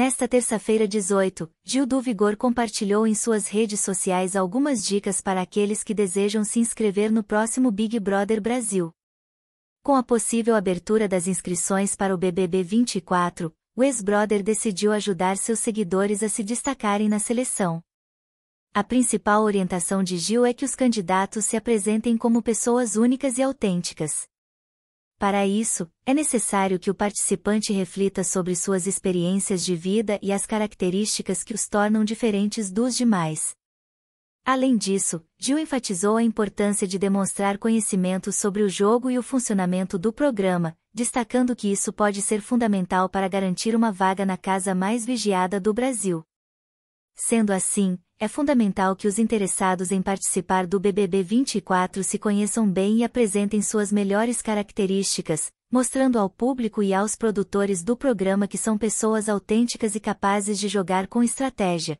Nesta terça-feira 18, Gil do Vigor compartilhou em suas redes sociais algumas dicas para aqueles que desejam se inscrever no próximo Big Brother Brasil. Com a possível abertura das inscrições para o BBB 24, o ex-brother decidiu ajudar seus seguidores a se destacarem na seleção. A principal orientação de Gil é que os candidatos se apresentem como pessoas únicas e autênticas. Para isso, é necessário que o participante reflita sobre suas experiências de vida e as características que os tornam diferentes dos demais. Além disso, Gil enfatizou a importância de demonstrar conhecimento sobre o jogo e o funcionamento do programa, destacando que isso pode ser fundamental para garantir uma vaga na casa mais vigiada do Brasil. Sendo assim, é fundamental que os interessados em participar do BBB 24 se conheçam bem e apresentem suas melhores características, mostrando ao público e aos produtores do programa que são pessoas autênticas e capazes de jogar com estratégia.